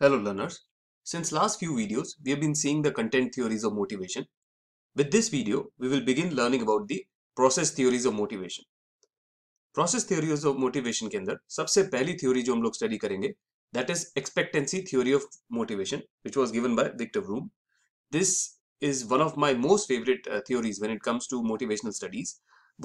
Hello learners. Since last few videos, we have been seeing the content theories of motivation. With this video, we will begin learning about the process theories of motivation. Process theories of motivation के अंदर सबसे पहली theory जो हम लोग study करेंगे that is expectancy theory of motivation which was given by Victor Vroom. This is one of my most favorite uh, theories when it comes to motivational studies.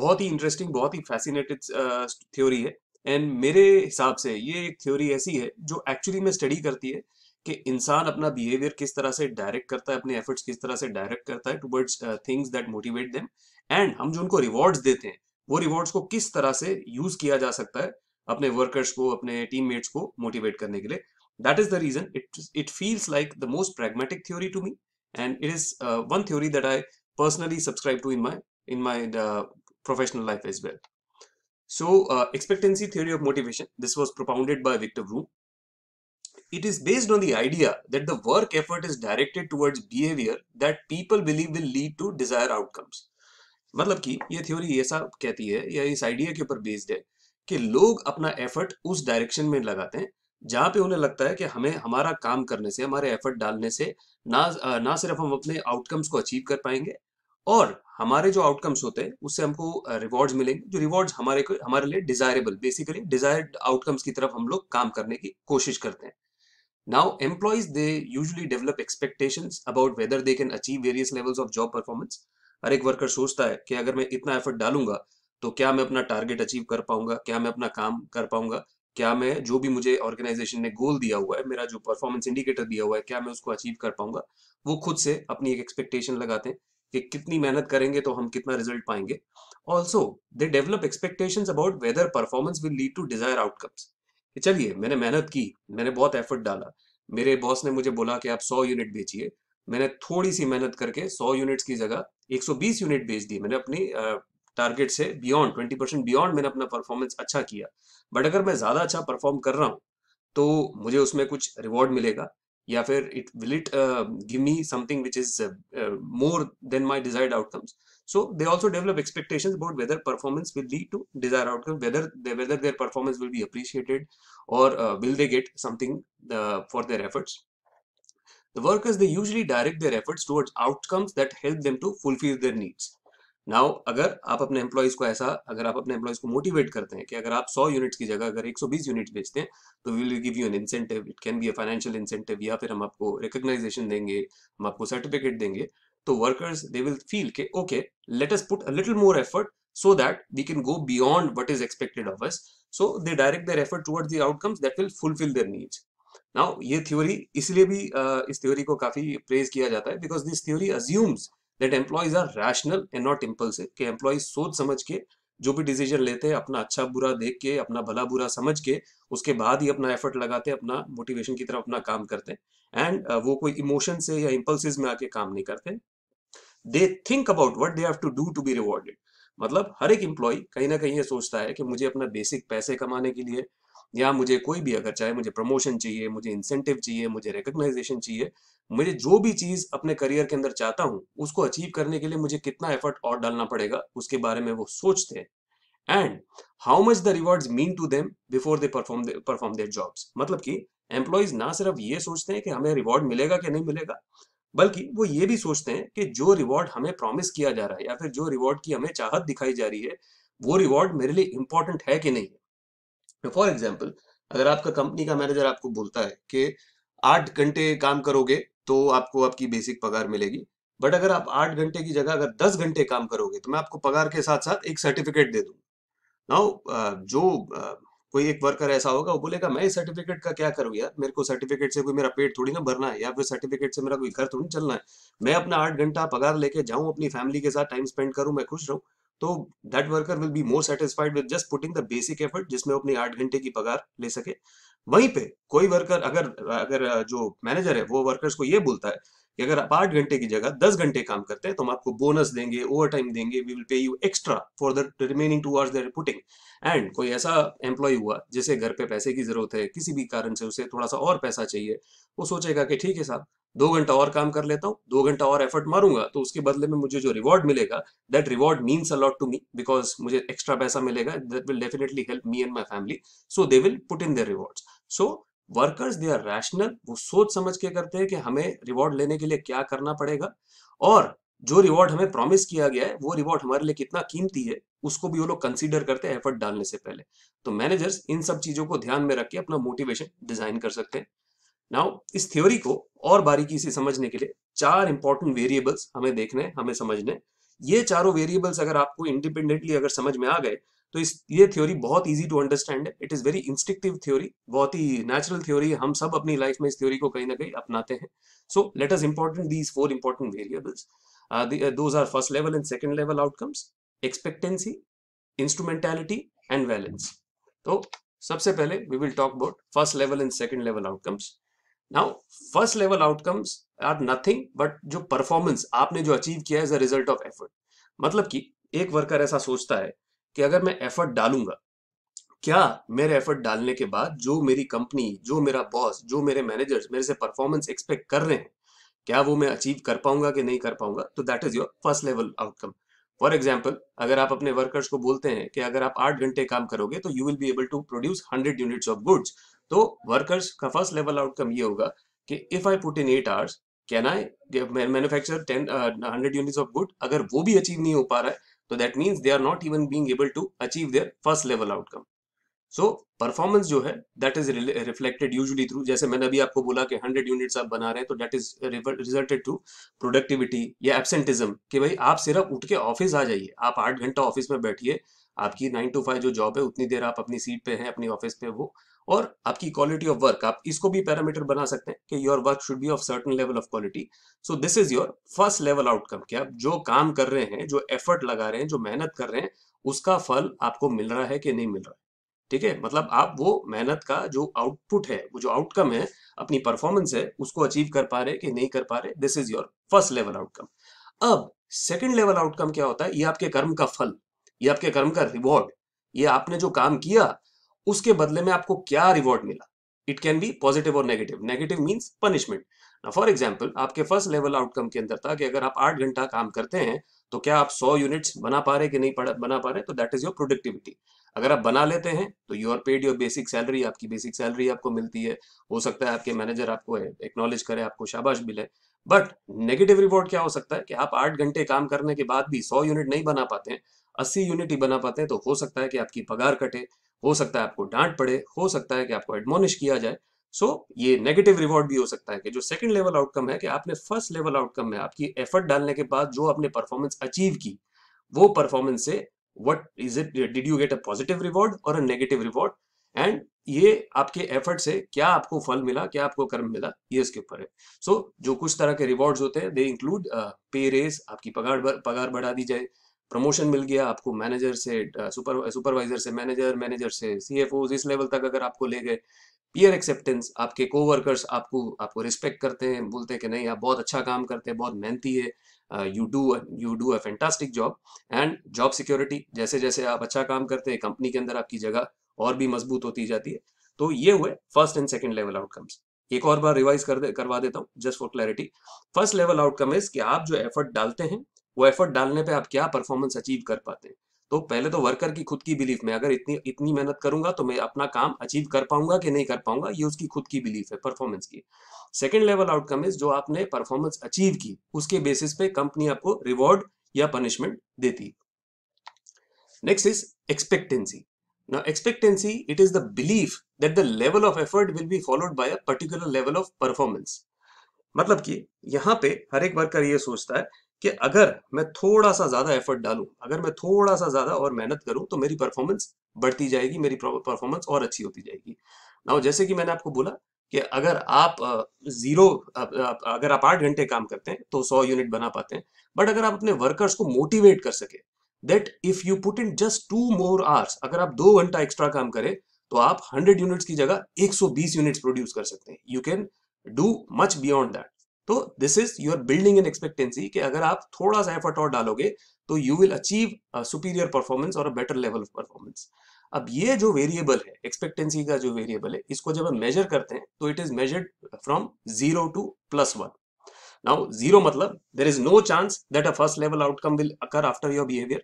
बहुत ही interesting, बहुत ही fascinated uh, theory है and मेरे हिसाब से ये एक थ्योरी ऐसी है जो एक्चुअली में स्टडी करती है कि इंसान अपना बिहेवियर किस तरह से डायरेक्ट करता है अपने एफर्ट्स किस तरह से डायरेक्ट करता है towards things that motivate them and हम जो उनको रिवॉर्ड्स देते हैं वो रिवॉर्ड्स को किस तरह से यूज किया जा सकता है अपने वर्कर्स को अपने टीममेट्स को मोटिवेट करने के लिए that is the reason it it feels like the most pragmatic theory to me and it is one theory that I personally subscribe to in my in my professional life professional well So uh, expectancy theory of motivation, this was propounded by Victor Vroom. It is based on the idea that the work effort is directed towards behavior that people believe will lead to desired outcomes. मतलब कि ये theory ऐसा कहती है या इस idea के ऊपर बेस्ड है कि लोग अपना एफर्ट उस डायरेक्शन में लगाते हैं जहां पे उन्हें लगता है कि हमें हमारा काम करने से हमारे एफर्ट डालने से ना ना सिर्फ हम अपने आउटकम्स को अचीव कर पाएंगे और हमारे जो आउटकम्स होते हैं उससे हमको रिवॉर्ड्स मिलेंगे जो रिवॉर्ड्स हमारे को हमारे लिए डिजायरेबल बेसिकली डिजायर्ड आउटकम्स की तरफ हम लोग काम करने की कोशिश करते हैं now employees they usually develop expectation about whether they can achieve various levels of job performance हर एक वर्कर सोचता है कि अगर मैं इतना एफर्ट डालूंगा तो क्या मैं अपना टारगेट अचीव कर पाऊंगा क्या मैं अपना काम कर पाऊंगा क्या मैं जो भी मुझे ऑर्गेनाइजेशन ने गोल दिया हुआ है मेरा जो परफॉर्मेंस इंडिकेटर दिया हुआ है क्या मैं उसको अचीव कर पाऊंगा वो खुद से अपनी एक एक्सपेक्टेशन लगाते हैं कि कितनी मेहनत करेंगे तो हम कितना रिजल्ट पाएंगे also they develop expectation about whether performance will lead to desire outcomes चलिए मैंने मेहनत की मैंने बहुत एफर्ट डाला मेरे बॉस ने मुझे बोला कि आप 100 यूनिट बेचिए मैंने थोड़ी सी मेहनत करके 100 यूनिट्स की जगह 120 यूनिट बेच दी मैंने अपनी टारगेट से बियॉन्ड 20 परसेंट बियॉन्ड मैंने अपना परफॉर्मेंस अच्छा किया बट अगर मैं ज़्यादा अच्छा परफॉर्म कर रहा हूँ तो मुझे उसमें कुछ रिवॉर्ड मिलेगा या फिर it will it uh, give me something which is uh, uh, more than my desired outcomes so they also develop expectations about whether performance will lead to desired outcomes whether whether their performance will be appreciated or will they get something for their efforts the workers they usually direct their efforts towards outcomes that help them to fulfill their needs now अगर आप अपने employees को ऐसा अगर आप अपने employees को motivate करते हैं कि अगर आप 100 यूनिट्स की जगह अगर 120 यूनिट्स बेचते हैं तो we will give you an incentive it can be a financial incentive या फिर हम आपको रिकग्नाइजेशन देंगे हम आपको सर्टिफिकेट देंगे तो वर्कर्स दे विल फील के okay let us put a little more effort so that we can go beyond what is expected of us so they direct their effort towards the outcomes that will fulfill their needs now ये theory इसलिए भी इस theory को काफी praise किया जाता है because this theory assumes that employees are rational and not impulsive कि एम्प्लॉयज सोच समझ के जो भी डिसीजन लेते हैं अपना अच्छा बुरा देख के अपना भला बुरा समझ के उसके बाद ही अपना एफर्ट लगाते हैं अपना मोटिवेशन की तरफ अपना काम करते हैं एंड वो कोई इमोशन से या इम्पल्सिस में आके काम नहीं करते they think about what they have to do to be rewarded मतलब हर एक इम्प्लॉय कहीं ना कहीं ये सोचता है कि मुझे अपना बेसिक पैसे कमाने के लिए या मुझे कोई भी अगर चाहे मुझे प्रमोशन चाहिए मुझे इंसेंटिव चाहिए मुझे रिकोगनाइजेशन चाहिए मुझे जो भी चीज़ अपने करियर के अंदर चाहता हूं उसको अचीव करने के लिए मुझे कितना एफर्ट और डालना पड़ेगा उसके बारे में वो सोचते हैं and how much the reward mean to them before they perform perform their jobs मतलब कि एम्प्लॉयज ना सिर्फ ये सोचते हैं कि हमें रिवॉर्ड मिलेगा कि नहीं मिलेगा बल्कि वो ये भी सोचते हैं कि जो रिवॉर्ड हमें प्रॉमिस किया जा रहा है या फिर जो रिवॉर्ड की हमें चाहत दिखाई जा रही है वो रिवॉर्ड मेरे लिए इंपॉर्टेंट है कि नहीं है फॉर एग्जाम्पल अगर आपका कंपनी का मैनेजर आपको बोलता है कि आठ घंटे काम करोगे तो आपको आपकी बेसिक पगार मिलेगी बट अगर आप आठ घंटे की जगह अगर दस घंटे काम करोगे तो मैं आपको पगार के साथ साथ एक सर्टिफिकेट दे दूंगा नाउ जो कोई एक वर्कर ऐसा होगा वो बोलेगा मैं इस सर्टिफिकेट का क्या करूँ यार मेरे को सर्टिफिकेट से कोई मेरा पेट थोड़ी ना भरना है या फिर सर्टिफिकेट से मेरा कोई घर थोड़ी चलना है मैं अपना आठ घंटा पगार लेके जाऊँ अपनी फैमिली के साथ टाइम स्पेंड करूँ मैं खुश रहूँ तो that worker will be more satisfied with just putting the basic effort जिसमें अपनी आठ घंटे की पगार ले सके वहीं पे कोई वर्कर अगर अगर जो मैनेजर है वो वर्कर्स को ये बोलता है कि अगर आप आठ घंटे की जगह दस घंटे काम करते हैं तो हम आपको बोनस देंगे ओवर टाइम देंगे we will pay you extra for the remaining two hours there putting and कोई ऐसा एम्प्लॉय हुआ जिसे घर पे पैसे की जरूरत है किसी भी कारण से उसे थोड़ा सा और पैसा चाहिए वो सोचेगा कि ठीक है साहब दो घंटा और काम कर लेता हूँ दो घंटा और एफर्ट मारूंगा तो उसके बदले में मुझे जो रिवॉर्ड मिलेगा that reward means a lot to me because मुझे एक्स्ट्रा पैसा मिलेगा that will definitely help me and my family so they will put in their rewards so workers they are rational वो सोच समझ के करते हैं कि हमें रिवॉर्ड लेने के लिए क्या करना पड़ेगा और जो रिवॉर्ड हमें प्रॉमिस किया गया है वो रिवॉर्ड हमारे लिए कितना कीमती है उसको भी वो लोग कंसिडर करते हैं एफर्ट डालने से पहले तो मैनेजर्स इन सब चीजों को ध्यान में रख के अपना मोटिवेशन डिजाइन कर सकते हैं नाउ इस थ्योरी को और बारीकी से समझने के लिए चार इंपॉर्टेंट वेरिएबल्स हमें देखने हमें समझने ये चारों वेरिएबल्स अगर आपको इंडिपेंडेंटली अगर समझ में आ गए तो इस ये थ्योरी बहुत इजी टू अंडरस्टैंड है it is very instinctive theory बहुत ही नेचुरल थ्योरी हम सब अपनी लाइफ में इस थ्योरी को कहीं ना कहीं अपनाते हैं so let us important these four important variables those are first level and second level outcomes expectancy instrumentality and valence तो सबसे पहले we will talk about first level and second level outcomes now first level outcomes are nothing but जो performance आपने जो achieve किया as a result of effort मतलब कि एक वर्कर ऐसा सोचता है कि अगर मैं एफर्ट डालूंगा क्या मेरे एफर्ट डालने के बाद जो मेरी कंपनी जो मेरा बॉस जो मेरे मैनेजर्स मेरे से परफॉर्मेंस एक्सपेक्ट कर रहे हैं क्या वो मैं अचीव कर पाऊंगा कि नहीं कर पाऊंगा तो that is your first level outcome for example अगर आप अपने वर्कर्स को बोलते हैं कि अगर आप आठ घंटे काम करोगे तो you will be able to produce hundred units of goods तो वर्कर्स का फर्स्ट लेवल आउटकम ये होगा कि if I put in eight hours can I manufacture ten hundred units of good अगर वो भी अचीव नहीं हो पा रहा है तो that means they are not even being able to achieve their first level outcome so performance जो है that is reflected usually through जैसे मैंने अभी आपको बोला कि हंड्रेड यूनिट्स आप बना रहे हैं तो that is resulted to productivity या एबसेंटिज्म कि भाई आप सिर्फ उठ के ऑफिस आ जाइए आप आठ घंटा ऑफिस में बैठिए आपकी नाइन टू फाइव जो जॉब है उतनी देर आप अपनी सीट पे हैं अपनी ऑफिस पे वो और आपकी क्वालिटी ऑफ वर्क आप इसको भी पैरामीटर बना सकते हैं कि your work should be of certain level of quality so this is your first level outcome कि आप जो काम कर रहे हैं जो एफर्ट लगा रहे हैं जो मेहनत कर रहे हैं उसका फल आपको मिल रहा है कि नहीं मिल रहा है ठीक है मतलब आप वो मेहनत का जो आउटपुट है वो जो आउटकम है अपनी परफॉर्मेंस है उसको अचीव कर पा रहे कि नहीं कर पा रहे this is your first level outcome अब सेकेंड लेवल आउटकम क्या होता है ये आपके कर्म का फल ये आपके कर्म का रिवॉर्ड ये आपने जो काम किया उसके बदले में आपको क्या रिवॉर्ड मिला इट कैन बी पॉजिटिव और negative negative means punishment for example आपके फर्स्ट लेवल आउटकम के अंदर था कि अगर आप आठ घंटा काम करते हैं तो क्या आप सौ यूनिट्स बना पा रहे कि नहीं पड़ा, बना पा रहे तो दैट इज योर प्रोडक्टिविटी अगर आप बना लेते हैं तो you are paid your basic salary आपकी बेसिक सैलरी आपको मिलती है हो सकता है आपके मैनेजर आपको एक्नोलेज करे आपको शाबाश मिले बट नेगेटिव रिवॉर्ड क्या हो सकता है कि आप आठ घंटे काम करने के बाद भी सौ यूनिट नहीं बना पाते हैं अस्सी यूनिट ही बना पाते हैं तो हो सकता है कि आपकी पगार कटे हो सकता है आपको डांट पड़े हो सकता है कि आपको एडमोनिश किया जाए सो so, ये नेगेटिव रिवॉर्ड भी हो सकता है कि जो सेकंड लेवल आउटकम है कि आपने फर्स्ट लेवल आउटकम में आपकी एफर्ट डालने के बाद जो आपने परफॉर्मेंस अचीव की वो परफॉर्मेंस से what is it did you get a positive reward और अ नेगेटिव रिवॉर्ड एंड ये आपके एफर्ट से क्या आपको फल मिला क्या आपको कर्म मिला ये इसके ऊपर है सो so, जो कुछ तरह के रिवॉर्ड होते हैं दे इंक्लूड पे रेस आपकी पगार पगार बढ़ा दी जाए प्रमोशन मिल गया आपको मैनेजर से सुपर सुपरवाइजर से मैनेजर मैनेजर से सीएफओ इस लेवल तक अगर आपको ले गए पीयर एक्सेप्टेंस आपके कोवर्कर्स आपको आपको रिस्पेक्ट करते हैं बोलते हैं कि नहीं आप बहुत अच्छा काम करते हैं बहुत मेहनती है you do you do a fantastic job and job security जैसे जैसे आप अच्छा काम करते हैं कंपनी के अंदर आपकी जगह और भी मजबूत होती जाती है तो ये हुए first and second level outcomes एक और बार रिवाइज कर दे करवा देता हूँ just for clarity first level outcome is कि आप जो एफर्ट डालते हैं वो एफर्ट डालने पे आप क्या परफॉर्मेंस अचीव कर पाते हैं तो पहले तो वर्कर की खुद की बिलीफ में अगर इतनी इतनी मेहनत करूंगा तो मैं अपना काम अचीव कर पाऊंगा कि नहीं कर पाऊंगा ये उसकी खुद की बिलीफ है परफॉर्मेंस की सेकेंड लेवल आउटकम इज जो आपने परफॉर्मेंस अचीव की उसके बेसिस पे कंपनी आपको रिवॉर्ड या पनिशमेंट देती next is expectancy Now, expectancy, it is the belief that the level of effort will be followed by a particular level of performance. मतलब कि यहाँ पे हर एक वर्कर ये सोचता है कि अगर मैं थोड़ा सा ज़्यादा एफर्ट डालूं अगर मैं थोड़ा सा ज़्यादा और मेहनत करूं तो मेरी परफॉर्मेंस बढ़ती जाएगी मेरी परफॉर्मेंस और अच्छी होती जाएगी ना जैसे कि मैंने आपको बोला कि अगर आप जीरो अगर आप आठ घंटे काम करते हैं तो सौ यूनिट बना पाते हैं बट अगर आप अपने वर्कर्स को मोटिवेट कर सके that if you put in just two more hours अगर आप दो घंटा एक्स्ट्रा काम करें तो आप हंड्रेड यूनिट्स की जगह एक सौ बीस यूनिट्स प्रोड्यूस कर सकते हैं you can do much beyond that तो this is you are building in expectancy कि अगर आप थोड़ा सा एफर्ट और डालोगे तो you will achieve superior performance और a better level of performance अब ये जो वेरिएबल है एक्सपेक्टेंसी का जो वेरिएबल है इसको जब हम मेजर करते हैं तो it is measured from zero to plus one now zero मतलब there is no chance that a first level outcome will occur after your behaviour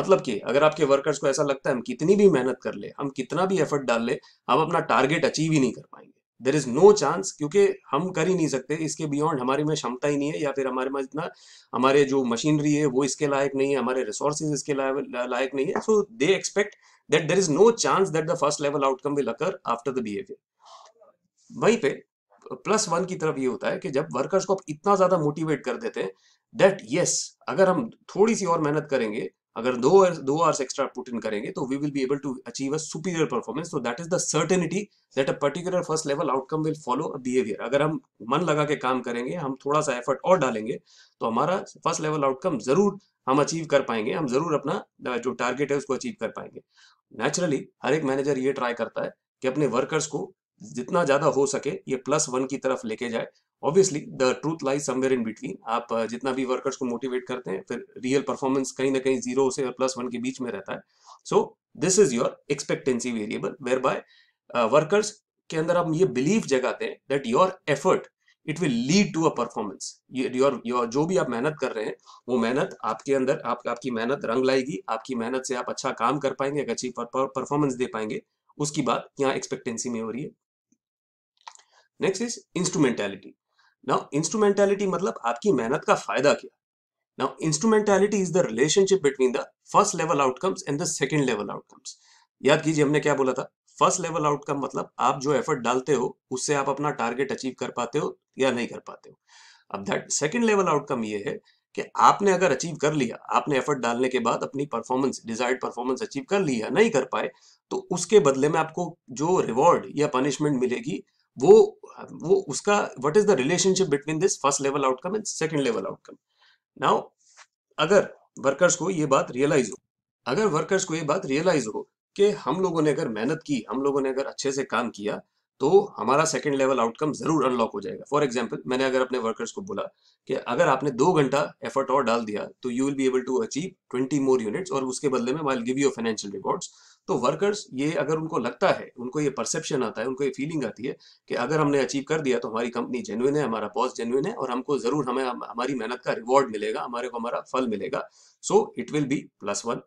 मतलब कि अगर आपके वर्कर्स को ऐसा लगता है हम कितनी भी मेहनत कर ले हम कितना भी एफर्ट डाल ले हम अपना टारगेट अचीव ही नहीं कर पाएंगे देर इज नो चांस क्योंकि हम कर ही नहीं सकते इसके बियॉन्ड हमारे में क्षमता ही नहीं है या फिर हमारे में इतना हमारे जो मशीनरी है वो इसके लायक नहीं है हमारे रिसोर्सेज इसके लायक नहीं है so they expect that there is no chance that the first level outcome will occur after the behaviour वहीं पे प्लस वन की तरफ ये होता है कि जब वर्कर्स को आप इतना ज्यादा मोटिवेट कर देते हैं दैट यस अगर हम थोड़ी सी और मेहनत करेंगे अगर दो hours, दो आवर्स एक्स्ट्रा पुट इन करेंगे तो we will be able to achieve a superior performance तो that is the certainty that a particular first level outcome will follow a behaviour अगर हम मन लगा के काम करेंगे हम थोड़ा सा एफर्ट और डालेंगे तो हमारा फर्स्ट लेवल आउटकम जरूर हम अचीव कर पाएंगे हम जरूर अपना जो टारगेट है उसको अचीव कर पाएंगे नेचुरली हर एक मैनेजर ये ट्राई करता है कि अपने वर्कर्स को जितना ज़्यादा हो सके ये प्लस वन की तरफ लेके जाए obviously the truth lies somewhere in between आप जितना भी वर्कर्स को मोटिवेट करते हैं फिर रियल परफॉर्मेंस कहीं ना कहीं जीरो से और प्लस वन के बीच में रहता है so this is your expectancy variable whereby workers के अंदर आप ये बिलीव जगाते हैं that your effort it will lead to a performance your your जो भी आप मेहनत कर रहे हैं वो मेहनत आपके अंदर आप आपकी मेहनत रंग लाएगी आपकी मेहनत से आप अच्छा काम कर पाएंगे एक अच्छी परफॉर्मेंस दे पाएंगे उसकी बात यहाँ एक्सपेक्टेंसी में हो रही है next is instrumentality now instrumentality मतलब आपकी मेहनत का फायदा क्या now instrumentality is the relationship between the first level outcomes and the second level outcomes याद कीजिए हमने क्या बोला था फर्स्ट लेवल आउटकम मतलब आप जो एफर्ट डालते हो उससे आप अपना टारगेट अचीव कर पाते हो या नहीं कर पाते हो अब दैट सेकेंड लेवल आउटकम ये है कि आपने अगर अचीव कर लिया आपने एफर्ट डालने के बाद अपनी परफॉर्मेंस डिजायर्ड परफॉर्मेंस अचीव कर लिया नहीं कर पाए तो उसके बदले में आपको जो रिवॉर्ड या पनिशमेंट मिलेगी वो वो उसका what is the relationship between this first level outcome and second level outcome now अगर वर्कर्स को ये बात रियलाइज हो अगर वर्कर्स को ये बात रियलाइज हो कि हम लोगों ने अगर मेहनत की हम लोगों ने अगर अच्छे से काम किया तो हमारा सेकंड लेवल आउटकम जरूर अनलॉक हो जाएगा फॉर एग्जाम्पल मैंने अगर अपने वर्कर्स को बोला कि अगर आपने दो घंटा एफर्ट और डाल दिया तो you will be able to achieve twenty more units और उसके बदले में I give you financial records तो वर्कर्स ये अगर उनको लगता है उनको ये परसेप्शन आता है उनको ये फीलिंग आती है कि अगर हमने अचीव कर दिया तो हमारी कंपनी जेनुइन है हमारा बॉस जेनुइन है और हमको ज़रूर हमें हमारी मेहनत का रिवॉर्ड मिलेगा हमारे को हमारा फल मिलेगा so it will be plus one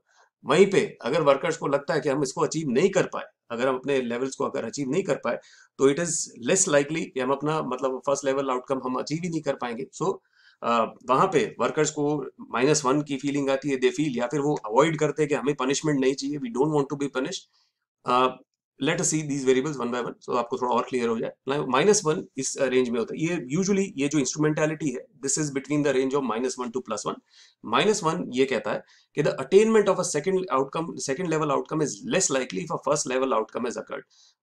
वहीं पे अगर वर्कर्स को लगता है कि हम इसको अचीव नहीं कर पाए अगर हम अपने लेवल्स को अगर अचीव नहीं कर पाए तो इट इज़ लेस लाइकली कि हम अपना मतलब फर्स्ट लेवल आउटकम हम अचीव ही नहीं कर पाएंगे सो so, वहां पे वर्कर्स को माइनस वन की फीलिंग आती है दे फील या फिर वो अवॉइड करते हैं कि हमें पनिशमेंट नहीं चाहिए we don't want to be punished let see these variables one by one so आपको थोड़ा और क्लियर हो जाए माइनस वन इस रेंज में होता है ये यूजुअली ये जो इंस्ट्रूमेंटलिटी है this is between the range of minus one to plus one minus one ये कहता है कि the attainment of a second outcome second level outcome is less likely if a first level outcome has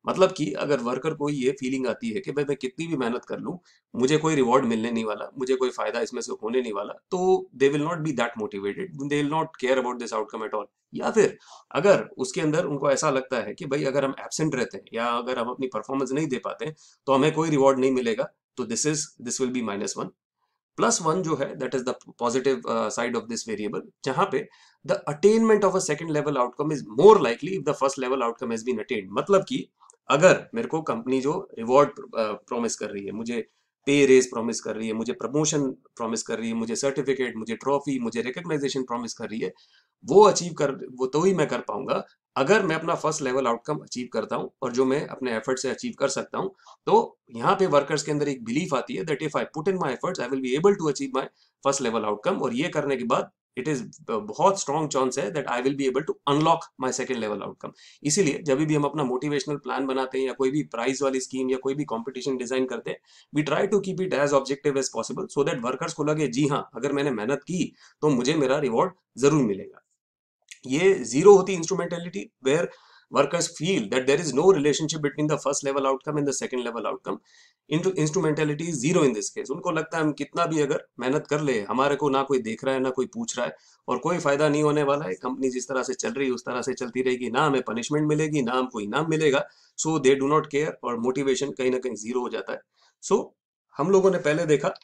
मतलब कि अगर worker को ये feeling आती है कि भाई मैं कितनी भी मेहनत कर लूँ मुझे कोई रिवॉर्ड मिलने नहीं वाला मुझे कोई फायदा इसमें से होने नहीं वाला तो they will not be that motivated they will not care about this outcome at all या फिर अगर उसके अंदर उनको ऐसा लगता है कि भाई अगर हम एबसेंट रहते हैं या अगर हम अपनी परफॉर्मेंस नहीं दे पाते तो हमें कोई रिवॉर्ड नहीं मिलेगा तो this is this will be minus one plus one जो है that is the positive side of this variable जहां पे the attainment of a second level outcome is more likely if the first level outcome has been attained मतलब कि अगर मेरे को company जो रिवॉर्ड प्रॉमिस uh, कर रही है मुझे पे रेस प्रॉमिस कर रही है मुझे प्रमोशन प्रॉमिस कर रही है मुझे सर्टिफिकेट मुझे ट्रॉफी मुझे रिकॉग्नाइजेशन प्रॉमिस कर रही है वो अचीव कर वो तो ही मैं कर पाऊंगा अगर मैं अपना फर्स्ट लेवल आउटकम अचीव करता हूं और जो मैं अपने एफर्ट से अचीव कर सकता हूं तो यहां पे वर्कर्स के अंदर एक बिलीफ आती है that if I put in my efforts I will be able to achieve my first level outcome और ये करने के बाद इट इज बहुत स्ट्रॉन्ग चांस है that I will be able to unlock my second level outcome इसीलिए जब भी हम अपना मोटिवेशनल प्लान बनाते हैं या कोई भी प्राइज वाली स्कीम या कोई भी कंपटीशन डिजाइन करते हैं we try to keep it as objective as possible so that workers को लगे जी हाँ अगर मैंने मेहनत की तो मुझे मेरा रिवॉर्ड जरूर मिलेगा ये जीरो होती instrumentality where workers feel that there is no relationship between the first level outcome and the second level outcome instrumentality is zero in this case उनको लगता है हम कितना भी अगर मेहनत कर ले हमारे को ना कोई देख रहा है ना कोई पूछ रहा है और कोई फायदा नहीं होने वाला है कंपनी जिस तरह से चल रही है उस तरह से चलती रहेगी ना हमें पनिशमेंट मिलेगी ना हमको इनाम मिलेगा so they do not care और मोटिवेशन कहीं ना कहीं जीरो हो जाता है सो so, हम लोगों ने पहले देखा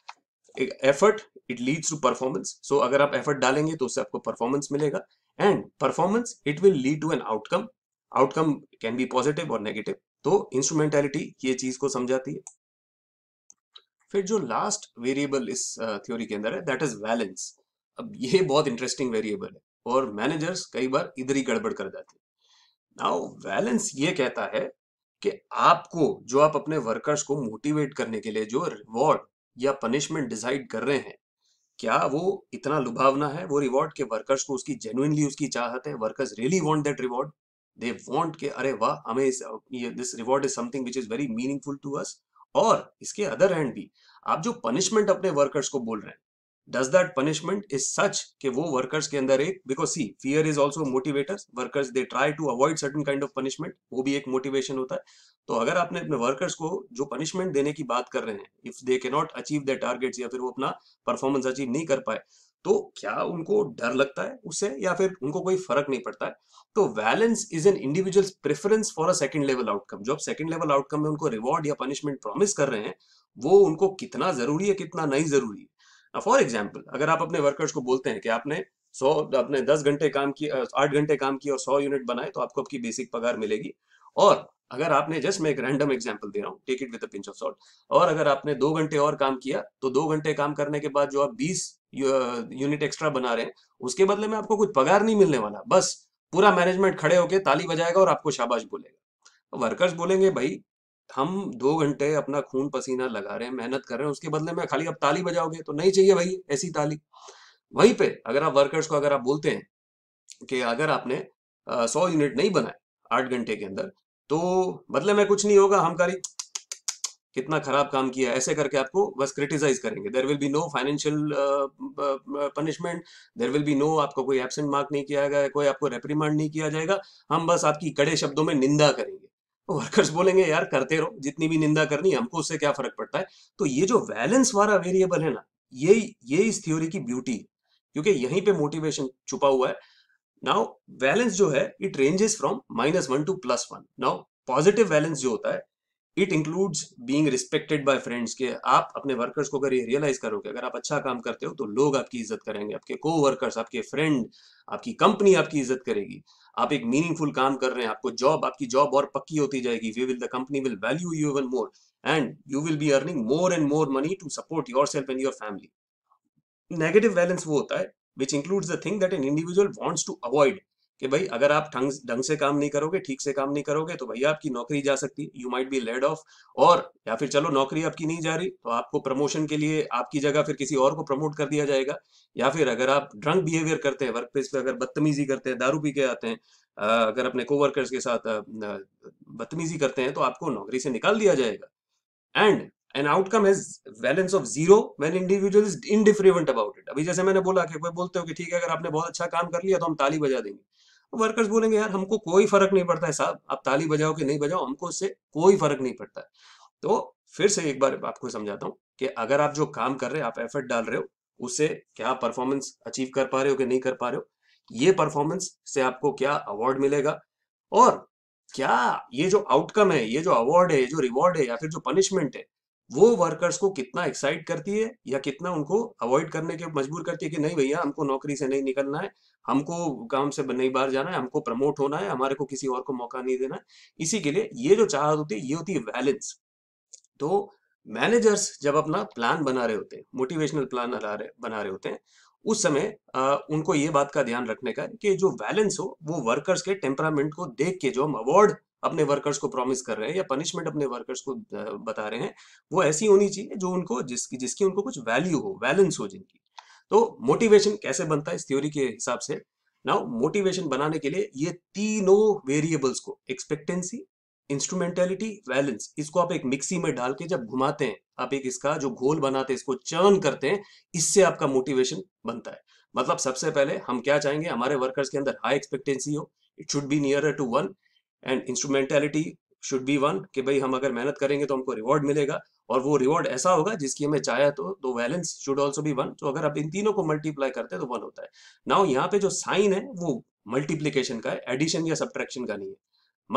effort it leads to performance so अगर आप एफर्ट डालेंगे तो उससे आपको परफॉर्मेंस मिलेगा and performance it will lead to an outcome outcome can be positive और नेगेटिव तो इंस्ट्रूमेंटेलिटी ये चीज को समझाती है फिर जो लास्ट वेरिएबल इस थ्योरी के अंदर है दैट इज वैलेंस अब ये बहुत इंटरेस्टिंग वेरिएबल है और मैनेजर्स कई बार इधर ही गड़बड़ कर जाते हैं नाउ वैलेंस ये कहता है कि आपको जो आप अपने वर्कर्स को मोटिवेट करने के लिए जो रिवॉर्ड या पनिशमेंट डिसाइड कर रहे हैं क्या वो इतना लुभावना है वो रिवॉर्ड के वर्कर्स को उसकी जेन्युइनली उसकी चाहत है workers really want that reward they want के अरे वाह हमें this reward is something which is very meaningful to us और इसके अदर हैंड भी आप जो पनिशमेंट अपने वर्कर्स को बोल रहे हैं does that punishment is such के वो वर्कर्स के अंदर एक because see fear is also motivators workers they try to avoid certain kind of punishment वो भी एक मोटिवेशन होता है तो अगर आपने अपने वर्कर्स को जो पनिशमेंट देने की बात कर रहे हैं इफ दे के नॉट अचीव दे टारगेट्स या फिर वो अपना परफॉर्मेंस अचीव नहीं कर पाए तो क्या उनको डर लगता है उससे या फिर उनको कोई फर्क नहीं पड़ता है तो valence is an individual preference for a second level outcome जो आप सेकंड लेवल आउटकम में उनको रिवॉर्ड या पनिशमेंट प्रॉमिस कर रहे हैं वो उनको कितना जरूरी है कितना नहीं जरूरी फॉर एग्जाम्पल अगर आप अपने वर्कर्स को बोलते हैं कि आपने सौ आपने दस घंटे काम किया आठ घंटे काम किया और सौ यूनिट बनाए तो आपको आपकी बेसिक पगार मिलेगी और अगर आपने जस्ट मैं एक रैंडम एग्जाम्पल दे रहा हूँ take it with pinch of salt और अगर आपने दो घंटे और काम किया तो दो घंटे काम करने के बाद जो आप बीस यूनिट एक्स्ट्रा बना रहे हैं उसके बदले में आपको कुछ पगार नहीं मिलने वाला बस पूरा मैनेजमेंट खड़े होकर ताली बजाएगा और आपको शाबाश बोलेगा वर्कर्स तो बोलेंगे भाई हम दो घंटे अपना खून पसीना लगा रहे हैं मेहनत कर रहे हैं उसके बदले में खाली आप ताली बजाओगे तो नहीं चाहिए भाई ऐसी ताली वहीं पे अगर आप वर्कर्स को अगर आप बोलते हैं कि अगर आपने सौ यूनिट नहीं बनाए आठ घंटे के अंदर तो बदले में कुछ नहीं होगा हम खाली कितना खराब काम किया ऐसे करके आपको बस क्रिटिसाइज करेंगे there will be no financial punishment there will be no आपको कोई एबसेंट मार्क नहीं किया गया कोई आपको रेप्रीमांड नहीं किया जाएगा हम बस आपकी कड़े शब्दों में निंदा करेंगे वर्कर्स बोलेंगे यार करते रहो जितनी भी निंदा करनी हमको उससे क्या फर्क पड़ता है तो ये जो वैलेंस वाला वेरिएबल है ना ये ये इस थ्योरी की ब्यूटी है क्योंकि यहीं पे मोटिवेशन छुपा हुआ है नाउ वैलेंस जो है it ranges from minus one to plus one now positive valence जो होता है it includes being respected by friends के आप अपने वर्कर्स को अगर ये रियलाइज करोगे अगर आप अच्छा काम करते हो तो लोग आपकी इज्जत करेंगे आपके को वर्कर्स आपके फ्रेंड आपकी कंपनी आपकी इज्जत करेगी आप एक मीनिंगफुल काम कर रहे हैं आपको जॉब आपकी जॉब और पक्की होती जाएगी we will the company will value you even more and you will be earning more and more money to support yourself and your family negative balance वो होता है which includes the thing that an individual wants to avoid कि भाई अगर आप ढंग ढंग से काम नहीं करोगे ठीक से काम नहीं करोगे तो भैया आपकी नौकरी जा सकती you might be laid off और या फिर चलो नौकरी आपकी नहीं जा रही तो आपको प्रमोशन के लिए आपकी जगह फिर किसी और को प्रमोट कर दिया जाएगा या फिर अगर आप ड्रंक बिहेवियर करते हैं वर्क प्लेस पर अगर बदतमीजी करते हैं दारू पी के आते हैं अगर अपने कोवर्कर्स के साथ बदतमीजी करते हैं तो आपको नौकरी से निकाल दिया जाएगा and an outcome is balance of zero when individual is indifferent about it अभी जैसे मैंने बोला कि कोई बोलते हो कि ठीक है अगर आपने बहुत अच्छा काम कर लिया तो हम ताली बजा देंगे वर्कर्स बोलेंगे यार हमको कोई फर्क नहीं पड़ता है साहब आप ताली बजाओ कि नहीं बजाओ हमको उससे कोई फर्क नहीं पड़ता है तो फिर से एक बार आपको समझाता हूँ कि अगर आप जो काम कर रहे हो आप एफर्ट डाल रहे हो उससे क्या परफॉर्मेंस अचीव कर पा रहे हो कि नहीं कर पा रहे हो ये परफॉर्मेंस से आपको क्या अवार्ड मिलेगा और क्या ये जो आउटकम है ये जो अवार्ड है ये जो रिवॉर्ड है या फिर जो पनिशमेंट है वो वर्कर्स को कितना एक्साइट करती है या कितना उनको अवॉइड करने के मजबूर करती है कि नहीं भैया हमको नौकरी से नहीं निकलना है हमको काम से नहीं बाहर जाना है हमको प्रमोट होना है हमारे को किसी और को मौका नहीं देना है इसी के लिए ये जो चाहत होती है ये होती है वैलेंस तो मैनेजर्स जब अपना प्लान बना रहे होते हैं मोटिवेशनल प्लान बना रहे होते हैं उस समय उनको ये बात का ध्यान रखने का कि जो बैलेंस हो वो वर्कर्स के टेम्परामेंट को देख के जो हम अवार्ड अपने वर्कर्स को प्रॉमिस कर रहे हैं या पनिशमेंट अपने वर्कर्स को बता रहे हैं वो ऐसी होनी चाहिए जो उनको जिसकी जिसकी उनको कुछ वैल्यू हो बैलेंस हो जिनकी तो मोटिवेशन कैसे बनता है इस थ्योरी के हिसाब से नाउ मोटिवेशन बनाने के लिए ये तीनों वेरिएबल्स को एक्सपेक्टेंसी इंस्ट्रूमेंटेलिटी वैलेंस इसको आप एक मिक्सी में डाल के जब घुमाते हैं आप एक इसका जो घोल बनाते हैं इसको चर्न करते हैं इससे आपका मोटिवेशन बनता है मतलब सबसे पहले हम क्या चाहेंगे हमारे वर्कर्स के अंदर हाई एक्सपेक्टेंसी हो it should be near to one and instrumentality should be one कि भाई हम अगर मेहनत करेंगे तो हमको रिवॉर्ड मिलेगा और वो रिवॉर्ड ऐसा होगा जिसकी हमें चाहे तो दो valence should also be one तो अगर आप इन तीनों को मल्टीप्लाई करते हैं तो वन होता है नाउ यहाँ पे जो साइन है वो मल्टीप्लीकेशन का है एडिशन या सब्ट्रैक्शन का नहीं है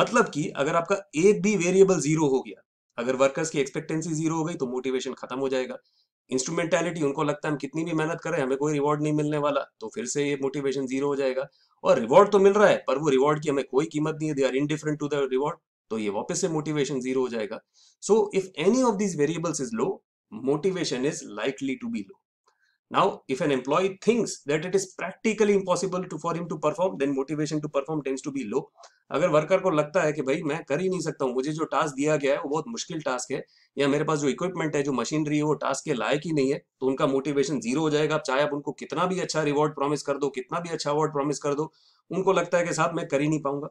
मतलब कि अगर आपका एक भी वेरिएबल जीरो हो गया अगर वर्कर्स की एक्सपेक्टेंसी जीरो हो गई तो मोटिवेशन खत्म हो जाएगा इंस्ट्रूमेंटेलिटी उनको लगता है हम कितनी भी मेहनत करें हमें कोई रिवॉर्ड नहीं मिलने वाला तो फिर से ये मोटिवेशन जीरो हो जाएगा और रिवॉर्ड तो मिल रहा है पर वो रिवॉर्ड की हमें कोई कीमत नहीं है they are indifferent to the reward तो ये वापस से मोटिवेशन जीरो हो जाएगा so if any of these variables is low motivation is likely to be low Now, if an employee thinks that it is practically impossible to, for him to perform, then motivation to perform tends to be low. अगर worker को लगता है कि भाई मैं कर ही नहीं सकता हूँ मुझे जो टास्क दिया गया है वो बहुत मुश्किल टास्क है या मेरे पास जो इक्विपमेंट है जो मशीनरी है वो टास्क के लायक ही नहीं है तो उनका मोटिवेशन जीरो हो जाएगा चाहे आप उनको कितना भी अच्छा रिवॉर्ड प्रॉमिस कर दो कितना भी अच्छा अवार्ड प्रॉमिस कर दो उनको लगता है कि साहब मैं कर ही नहीं पाऊंगा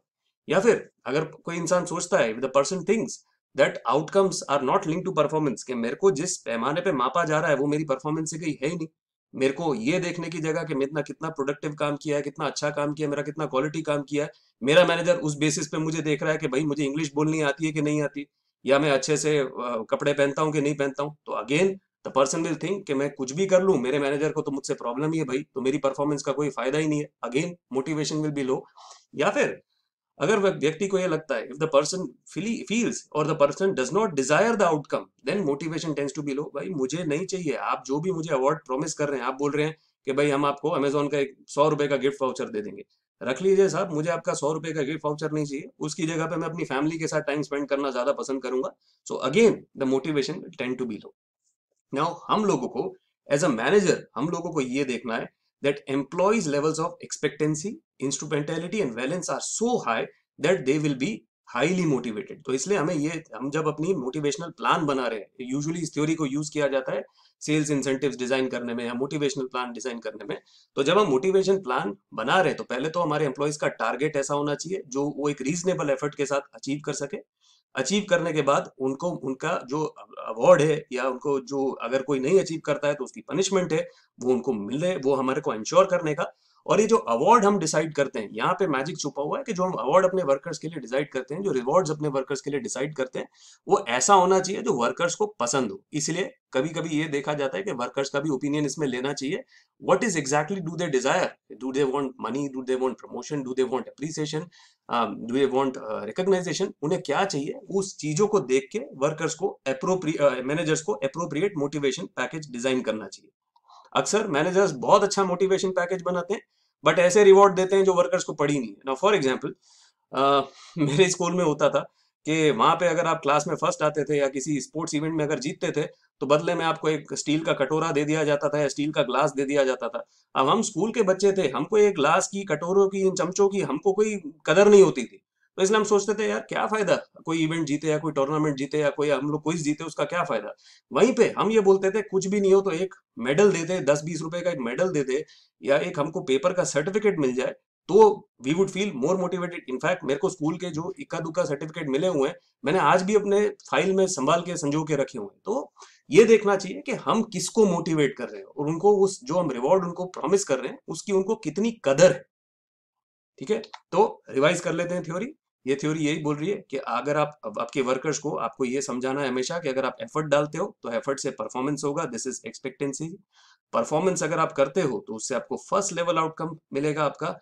या फिर अगर कोई इंसान सोचता है the person thinks that outcomes are not link to performance कि मेरे को जिस पैमाने पे मापा जा रहा है वो मेरी परफॉर्मेंस से कहीं है ही नहीं मेरे को ये देखने की जगह कि मैं कितना प्रोडक्टिव काम किया है कितना अच्छा काम किया मेरा कितना क्वालिटी काम किया है मेरा मैनेजर उस बेसिस पे मुझे देख रहा है कि भाई मुझे इंग्लिश बोलनी आती है कि नहीं आती या मैं अच्छे से कपड़े पहनता हूँ कि नहीं पहनता हूँ तो again the person will think कि मैं कुछ भी कर लूँ मेरे मैनेजर को तो मुझसे प्रॉब्लम ही है भाई तो मेरी परफॉर्मेंस का कोई फायदा ही नहीं है again motivation will be low या फिर अगर व्यक्ति को यह लगता है इफ द पर्सन फील्स और the person does not desire the outcome then motivation tends to be low भाई मुझे नहीं चाहिए आप जो भी मुझे अवार्ड प्रॉमिस कर रहे हैं आप बोल रहे हैं कि भाई हम आपको अमेजोन का एक सौ रुपए का गिफ्ट वाउचर दे देंगे रख लीजिए साहब मुझे आपका सौ रुपए का गिफ्ट वाउचर नहीं चाहिए उसकी जगह पे मैं अपनी फैमिली के साथ टाइम स्पेंड करना ज्यादा पसंद करूंगा so again the motivation tends to be low now हम लोगों को एज अ मैनेजर हम लोगों को ये देखना है that employees levels of expectancy instrumentality and valence are so high that they will be highly motivated तो इसलिए हमें ये हम जब अपनी मोटिवेशनल प्लान बना रहे हैं यूजुअली इस थ्योरी को यूज किया जाता है सेल्स इंसेंटिव्स डिजाइन करने में या मोटिवेशनल प्लान डिजाइन करने में तो जब हम मोटिवेशन प्लान बना रहे हैं तो पहले तो हमारे एम्प्लॉयज का टारगेट ऐसा होना चाहिए जो वो एक रीजनेबल एफर्ट के साथ अचीव कर सके अचीव करने के बाद उनको उनका जो अवार्ड है या उनको जो अगर कोई नहीं अचीव करता है तो उसकी पनिशमेंट है वो उनको मिले वो हमारे को इंश्योर करने का और ये जो अवार्ड हम डिसाइड करते हैं यहाँ पे मैजिक छुपा हुआ है कि जो हम अवार्ड अपने वर्कर्स के लिए डिसाइड करते हैं जो रिवॉर्ड्स अपने वर्कर्स के लिए डिसाइड करते हैं वो ऐसा होना चाहिए जो वर्कर्स को पसंद हो इसलिए कभी कभी ये देखा जाता है कि वर्कर्स का भी ओपिनियन इसमें लेना चाहिए what is exactly do they desire do they want money do they want promotion do they want appreciation do they want recognition उन्हें क्या चाहिए उस चीजों को देख के वर्कर्स को अप्रोप्रिय मैनेजर्स uh, को अप्रोप्रिएट मोटिवेशन पैकेज डिजाइन करना चाहिए अक्सर मैनेजर्स बहुत अच्छा मोटिवेशन पैकेज बनाते हैं बट ऐसे रिवॉर्ड देते हैं जो वर्कर्स को पढ़ी नहीं है ना फॉर एग्जाम्पल मेरे स्कूल में होता था कि वहां पे अगर आप क्लास में फर्स्ट आते थे या किसी स्पोर्ट्स इवेंट में अगर जीतते थे तो बदले में आपको एक स्टील का कटोरा दे दिया जाता था या स्टील का ग्लास दे दिया जाता था अब हम स्कूल के बच्चे थे हमको एक ग्लास की कटोरों की इन चमचों की हमको कोई कदर नहीं होती थी तो इसलिए हम सोचते थे यार क्या फायदा कोई इवेंट जीते या कोई टूर्नामेंट जीते या कोई हम लोग कोई जीते उसका क्या फायदा वहीं पे हम ये बोलते थे कुछ भी नहीं हो तो एक मेडल देते दस बीस रुपए का एक मेडल देते या एक हमको पेपर का सर्टिफिकेट मिल जाए तो we would feel more motivated in fact मेरे को स्कूल के जो इक्का दुक्का सर्टिफिकेट मिले हुए हैं मैंने आज भी अपने फाइल में संभाल के संजो के रखे हुए हैं तो ये देखना चाहिए कि हम किसको मोटिवेट कर रहे हैं और उनको उस जो हम रिवॉर्ड उनको प्रॉमिस कर रहे हैं उसकी उनको कितनी कदर है ठीक है तो रिवाइज कर लेते हैं थ्योरी ये थ्योरी यही बोल रही है कि अगर आप आपके वर्कर्स को आपको ये समझाना है हमेशा कि अगर आप एफर्ट डालते हो तो एफर्ट से परफॉर्मेंस होगा दिस इज एक्सपेक्टेंसी परफॉर्मेंस अगर आप करते हो तो उससे आपको फर्स्ट लेवल आउटकम मिलेगा आपका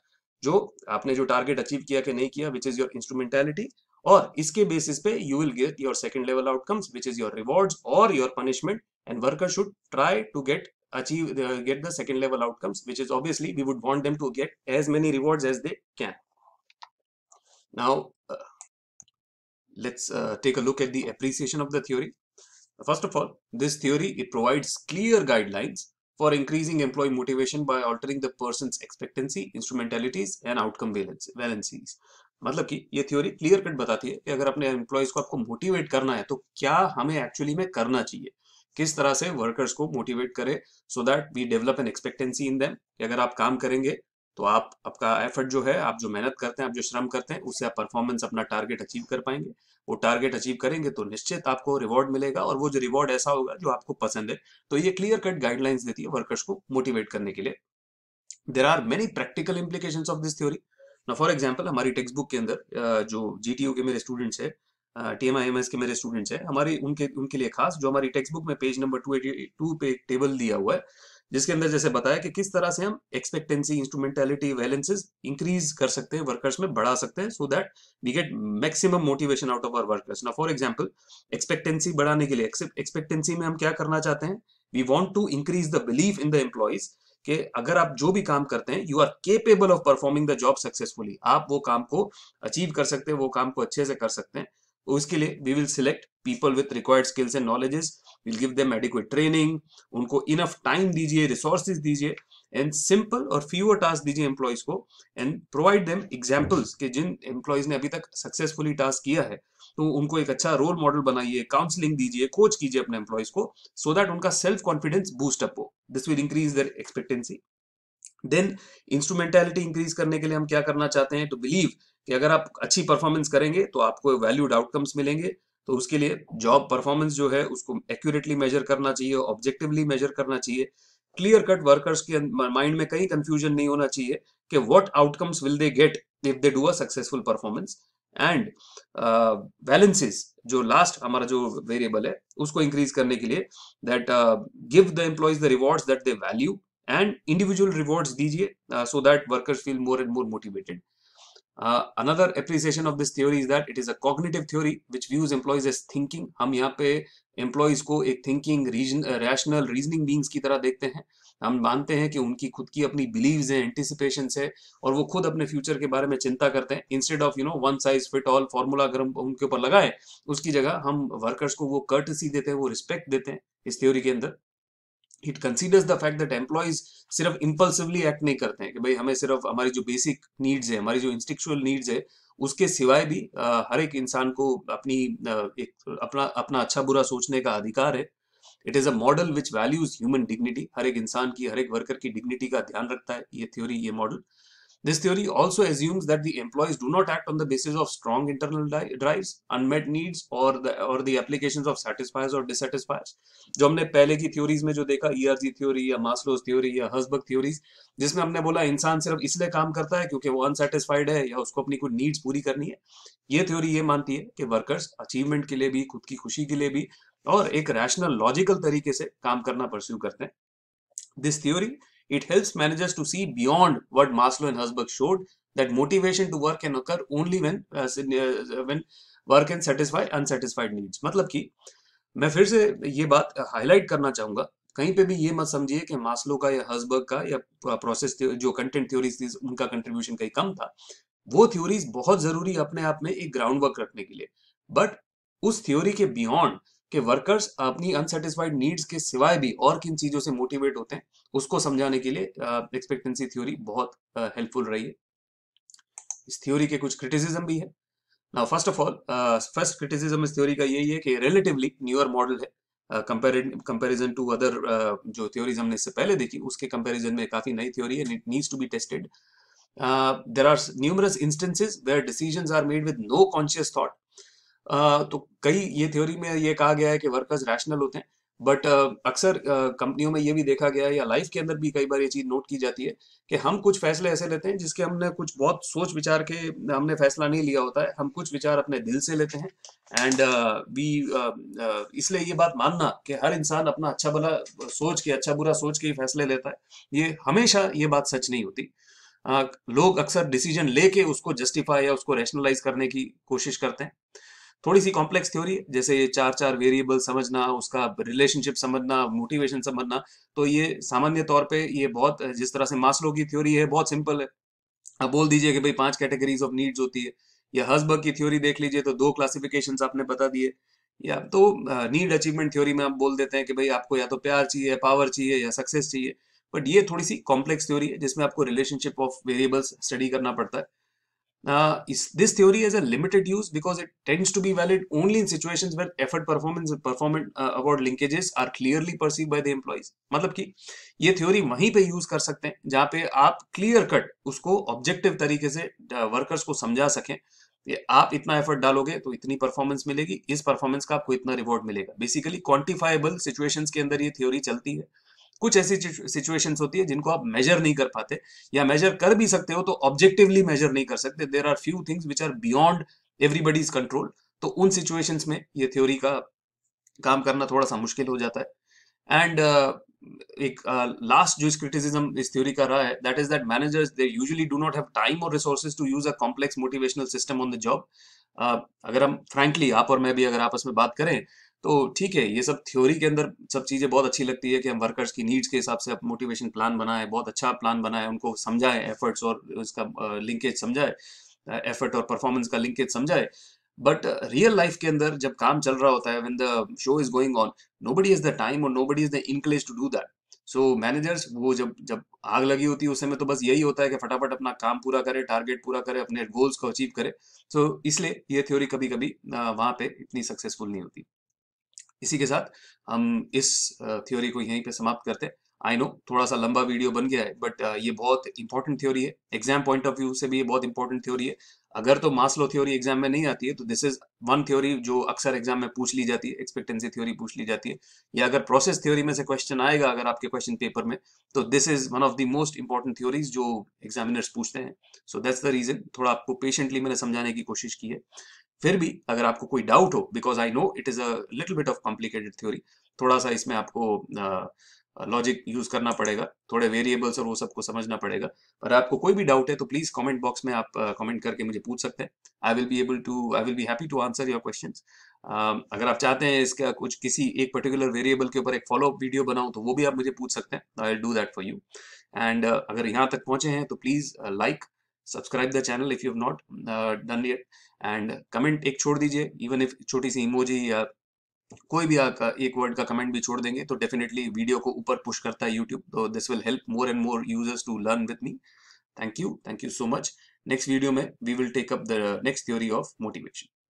जो आपने जो टारगेट अचीव किया कि नहीं किया विच इज योर इंस्ट्रूमेंटेलिटी और इसके बेसिस पे you will get your second level outcomes which is your rewards और your punishment and worker should try to get achieve get the second level outcomes which is obviously we would want them to get as many many as they can Now, uh, let's uh, take a look at the appreciation of the theory. First of all, this theory, it provides clear guidelines for increasing employee motivation by altering the person's expectancy, instrumentalities and outcome valencies. मतलब कि ये theory clear cut बताती है कि अगर अपने employees को आपको मोटिवेट करना है तो क्या हमें एक्चुअली में करना चाहिए किस तरह से वर्कर्स को मोटिवेट करें so that we develop an expectancy in them कि अगर आप काम करेंगे तो आप आपका एफर्ट जो है आप जो मेहनत करते हैं आप जो श्रम करते हैं उससे आप परफॉर्मेंस अपना टारगेट अचीव कर पाएंगे वो टारगेट अचीव करेंगे तो निश्चित आपको रिवॉर्ड मिलेगा और वो जो रिवॉर्ड ऐसा होगा जो आपको पसंद है तो ये क्लियर कट गाइडलाइंस देती है वर्कर्स को मोटिवेट करने के लिए there are many practical implication of this theory ना फॉर एग्जाम्पल हमारी टेक्स्ट बुक के अंदर जो जी के मेरे स्टूडेंट्स है टीएमआईएमएस एम एस के मेरे स्टूडेंट्स है हमारी उनके उनके लिए खास जो हमारी टेक्स्ट बुक में page number two eighty two पे टेबल दिया हुआ है जिसके अंदर जैसे बताया कि किस तरह से हम एक्सपेक्टेंसी इंस्ट्रूमेंटेलिटी वैलेंसेज इंक्रीज कर सकते हैं वर्कर्स में बढ़ा सकते हैं so that we get maximum motivation out of our workers ना फॉर एग्जाम्पल एक्सपेक्टेंसी बढ़ाने के लिए एक्सपेक्टेंसी में हम क्या करना चाहते हैं we want to increase the belief in the employees कि अगर आप जो भी काम करते हैं you are capable of performing the job successfully आप वो काम को अचीव कर सकते हैं वो काम को अच्छे से कर सकते हैं उसके तो लिए we will select people with required skills and knowledges will give them adequate training उनको इनफ टाइम दीजिए रिसोर्सेज दीजिए एंड सिंपल और फ्यूअर टास्क दीजिए एम्प्लॉयज को एंड प्रोवाइड देम एग्जाम्पल्स के जिन एम्प्लॉयज ने अभी तक सक्सेसफुली टास्क किया है तो उनको एक अच्छा रोल मॉडल बनाइए काउंसलिंग दीजिए कोच कीजिए अपने एम्प्लॉयज को सो so दैट उनका सेल्फ कॉन्फिडेंस बूस्ट अप हो this will increase their expectancy then instrumentality increase करने के लिए हम क्या करना चाहते हैं टू बिलीव कि अगर आप अच्छी परफॉर्मेंस करेंगे तो आपको वैल्यूड आउटकम्स मिलेंगे तो उसके लिए जॉब परफॉर्मेंस जो है उसको एक्यूरेटली मेजर करना चाहिए ऑब्जेक्टिवली मेजर करना चाहिए क्लियर कट वर्कर्स के माइंड में कहीं कंफ्यूजन नहीं होना चाहिए कि what outcomes will they get if they do a successful performance and balances जो लास्ट हमारा जो वेरिएबल है उसको इंक्रीज करने के लिए that give the employees the rewards that they value and individual rewards दीजिए so that workers feel more and more motivated Uh, another appreciation of this theory is that it is a cognitive theory which views employees as thinking. हम यहाँ पे employees को एक reason uh, rational reasoning beings की तरह देखते हैं हम मानते हैं कि उनकी खुद की अपनी बिलीव्स हैं एंटिसिपेशन है और वो खुद अपने फ्यूचर के बारे में चिंता करते हैं instead of you know one size fit all formula अगर हम उनके ऊपर लगाए उसकी जगह हम वर्कर्स को वो कर्टसी देते हैं वो रिस्पेक्ट देते हैं इस थ्योरी के अंदर it considers the fact that employees सिर्फ इम्पल्सिवली एक्ट नहीं करते हैं कि भाई हमें सिर्फ हमारी जो बेसिक नीड्स है हमारी जो इंस्टिक्चुअल नीड्स है उसके सिवाय भी हर एक इंसान को अपनी एक अपना अपना अच्छा बुरा सोचने का अधिकार है it is a model which values human dignity हर एक इंसान की हर एक वर्कर की डिग्निटी का ध्यान रखता है ये थ्योरी ये model This theory also assumes that the employees do not act on the basis of strong internal drives, unmet needs or the, or the applications of satisfiers or dissatisfiers. जो हमने पहले की theories में जो देखा ERG theory या Maslow's theory या Herzberg theories, जिसमें हमने बोला इंसान सिर्फ इसलिए काम करता है क्योंकि वो unsatisfied है या उसको अपनी कुछ needs पूरी करनी है ये theory ये मानती है कि workers achievement के लिए भी खुद की खुशी के लिए भी और एक rational, logical तरीके से काम करना pursue करते हैं This theory It helps managers to see beyond what Maslow and Herzberg showed that motivation to work can occur only when uh, when work can satisfy unsatisfied needs. matlab ki मैं फिर से ये बात highlight करना चाहूंगा कहीं पे भी ये मत समझिए कि मास्लो का या हसबर्ग का या प्रोसेस जो कंटेंट थ्योरीज थी उनका कंट्रीब्यूशन कहीं कम था वो थ्योरीज बहुत जरूरी अपने आप में एक ग्राउंड वर्क रखने के लिए बट उस थ्योरी के बियॉन्ड कि वर्कर्स अपनी अनसेटिस्फाइड नीड्स के सिवाय भी और किन चीज़ों से मोटिवेट होते हैं उसको समझाने के लिए एक्सपेक्टेंसी uh, थ्योरी बहुत हेल्पफुल uh, रही है इस थ्योरी के कुछ क्रिटिसिज्म भी है ना first of all first criticism इस थ्योरी का यही है कि रिलेटिवली न्यूअर मॉडल है कंपेरिजन टू अदर जो थ्योरीज हमने इससे पहले देखी उसके कंपेरिजन में काफ़ी नई थ्योरी है it needs to be tested there are numerous instances where decision are made with no conscious thought तो कई ये थ्योरी में ये कहा गया है कि वर्कर्स रैशनल होते हैं बट अक्सर कंपनियों में ये भी देखा गया है या लाइफ के अंदर भी कई बार ये चीज़ नोट की जाती है कि हम कुछ फैसले ऐसे लेते हैं जिसके हमने कुछ बहुत सोच विचार के हमने फैसला नहीं लिया होता है हम कुछ विचार अपने दिल से लेते हैं एंड वी इसलिए ये बात मानना कि हर इंसान अपना अच्छा भला सोच के अच्छा बुरा सोच के ही फैसले लेता है ये हमेशा ये बात सच नहीं होती लोग अक्सर डिसीजन लेके उसको जस्टिफाई या उसको रैशनलाइज करने की कोशिश करते हैं थोड़ी सी कॉम्प्लेक्स थ्योरी जैसे ये चार चार वेरिएबल समझना उसका रिलेशनशिप समझना मोटिवेशन समझना तो ये सामान्य तौर पे ये बहुत जिस तरह से मास्लो की थ्योरी है बहुत सिंपल है अब बोल दीजिए कि भाई पांच कैटेगरीज ऑफ नीड्स होती है या हजबर्ग की थ्योरी देख लीजिए तो दो क्लासिफिकेशन आपने बता दिए या तो नीड अचीवमेंट थ्योरी में आप बोल देते हैं कि भाई आपको या तो प्यार चाहिए पावर चाहिए या सक्सेस चाहिए बट ये थोड़ी सी कॉम्प्लेक्स थ्योरी है जिसमें आपको रिलेशनशिप ऑफ वेरिएबल्स स्टडी करना पड़ता है Uh, is, this theory has a limited use because it tends to be valid only in situations where effort performance and performance uh, award linkages are clearly perceived by the employees मतलब कि ये theory वहीं पे use कर सकते हैं जहां पे आप क्लियर कट उसको ऑब्जेक्टिव तरीके से वर्कर्स को समझा सकें ये आप इतना एफर्ट डालोगे तो इतनी परफॉर्मेंस मिलेगी इस परफॉर्मेंस का आपको इतना रिवॉर्ड मिलेगा बेसिकली क्वांटिफाइबल सिचुएशंस के अंदर ये थ्योरी चलती है कुछ ऐसी सिचुएशंस होती है जिनको आप मेजर नहीं कर पाते या मेजर कर भी सकते हो तो ऑब्जेक्टिवली मेजर नहीं कर सकते there are few things which are beyond everybody's control तो उन सिचुएशंस में ये थ्योरी का काम करना थोड़ा सा मुश्किल हो जाता है एंड uh, एक लास्ट uh, जो इस क्रिटिसिज्म इस थ्योरी का रहा है that is that managers they usually do not have time और resources to use a complex motivational system on the job अगर हम फ्रेंकली आप और मैं भी अगर आपस में बात करें तो ठीक है ये सब थ्योरी के अंदर सब चीज़ें बहुत अच्छी लगती है कि हम वर्कर्स की नीड्स के हिसाब से आप मोटिवेशन प्लान बनाए बहुत अच्छा प्लान बनाए उनको समझाएं एफर्ट्स और उसका लिंकेज समझाए एफर्ट और परफॉर्मेंस का लिंकेज समझाए बट रियल लाइफ के अंदर जब काम चल रहा होता है when the show is going on nobody is the time और nobody is the inclined to do that so managers वो जब जब आग लगी होती है उस समय तो बस यही होता है कि फटाफट अपना काम पूरा करे टारगेट पूरा करे अपने गोल्स को अचीव करे सो so, इसलिए ये थ्योरी कभी कभी वहां पे इतनी सक्सेसफुल नहीं होती इसी के साथ हम इस थ्योरी को यहीं पे समाप्त करते हैं आई नो थोड़ा सा लंबा वीडियो बन गया है बट ये बहुत इंपॉर्टेंट थ्योरी है एग्जाम पॉइंट ऑफ व्यू से भी ये बहुत इंपॉर्टेंट थ्योरी है अगर तो मासलो थ्योरी एग्जाम में नहीं आती है तो दिस इज वन थ्योरी जो अक्सर एग्जाम में पूछ ली जाती है एक्सपेक्टेंसी थ्योरी पूछ ली जाती है या अगर प्रोसेस थ्योरी में से क्वेश्चन आएगा अगर आपके क्वेश्चन पेपर में तो this is one of the most important theories जो एग्जामिनर्स पूछते हैं सो दैट्स द रीजन थोड़ा आपको पेशेंटली मैंने समझाने की कोशिश की है फिर भी अगर आपको कोई डाउट हो because I know it is a little bit of complicated theory थोड़ा सा इसमें आपको लॉजिक यूज करना पड़ेगा थोड़े वेरिएबल्स और वो सबको समझना पड़ेगा पर आपको कोई भी डाउट है तो प्लीज कमेंट बॉक्स में आप कमेंट uh, करके मुझे पूछ सकते हैं I will be able to I will be happy to answer your question अगर आप चाहते हैं इसका कुछ किसी एक पर्टिकुलर वेरिएबल के ऊपर एक अप वीडियो बनाऊं तो वो भी आप मुझे पूछ सकते हैं I do that for you and अगर यहाँ तक पहुंचे हैं तो please like subscribe the channel if you have not done it and comment एक छोड़ दीजिए इवन इफ छोटी सी इमोजी या कोई भी आपका एक वर्ड का कमेंट भी छोड़ देंगे तो डेफिनेटली वीडियो को ऊपर पुश करता है यूट्यूब तो this will help more and more users to learn with me thank you thank you so much next video में we will take up the next theory of motivation